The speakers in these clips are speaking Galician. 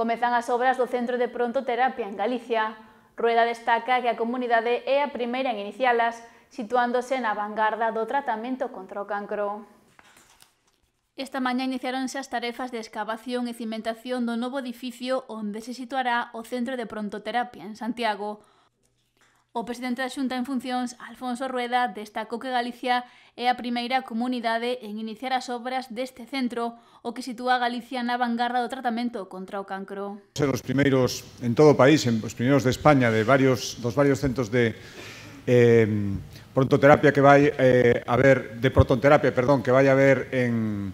Comezan as obras do Centro de Pronto Terapia en Galicia. Rueda destaca que a comunidade é a primeira en inicialas, situándose na vanguarda do tratamento contra o cancro. Esta mañá iniciaronse as tarefas de excavación e cimentación do novo edificio onde se situará o Centro de Pronto Terapia en Santiago. O presidente da Xunta en funcións, Alfonso Rueda, destacou que Galicia é a primeira comunidade en iniciar as obras deste centro, o que sitúa a Galicia na vanguarda do tratamento contra o cancro. Ser os primeiros en todo o país, en os primeiros de España, de varios, dos varios centros de eh, prototerapia que vai eh, haber, de prototerapia, perdón, que vai haber en,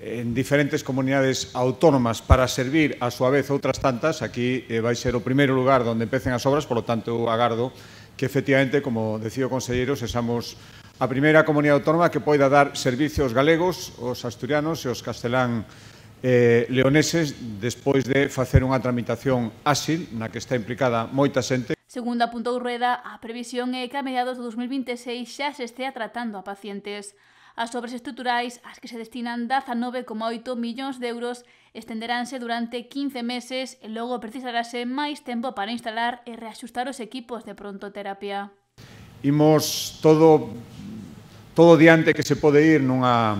en diferentes comunidades autónomas para servir a súa vez outras tantas, aquí eh, vai ser o primeiro lugar onde empecen as obras, polo tanto agardo que efectivamente, como decía o conselleiro, sexamos a primeira comunidade autónoma que poida dar servicios galegos, os asturianos e os castelán eh, leoneses despois de facer unha tramitación áxil na que está implicada moita xente. Segundo apuntou Rueda, a previsión é que a mediados de 2026 xa se estea tratando a pacientes. As obras estruturais, ás que se destinan 19,8 millóns de euros, estenderánse durante 15 meses e logo precisarase máis tempo para instalar e reaxustar os equipos de prontoterapia. Imos todo todo diante que se pode ir nunha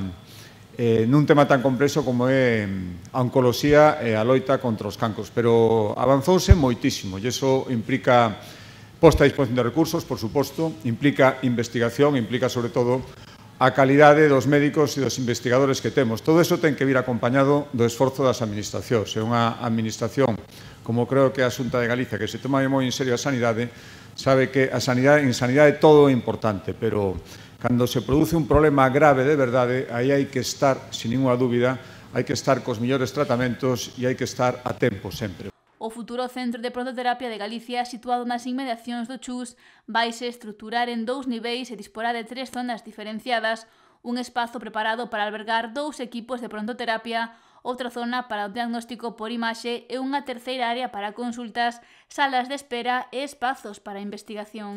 eh, nun tema tan complexo como é a mm, oncoloxía e a loita contra os cancros, pero avanzouse moitísimo e iso implica posta a disposición de recursos, por suposto, implica investigación, implica sobre todo a calidade dos médicos e dos investigadores que temos. Todo iso ten que vir acompañado do esforzo das administracións. É unha administración, como creo que a Xunta de Galicia, que se toma moi en serio a sanidade, sabe que a sanidade, en sanidade todo é importante, pero cando se produce un problema grave de verdade, aí hai que estar, sin ninguna dúbida, hai que estar cos millores tratamentos e hai que estar a tempo sempre o futuro Centro de Prototerapia de Galicia situado nas inmediacións do Chus vai se estruturar en dous niveis e disporá de tres zonas diferenciadas, un espazo preparado para albergar dous equipos de prontoterapia, outra zona para o diagnóstico por imaxe e unha terceira área para consultas, salas de espera e espazos para investigación.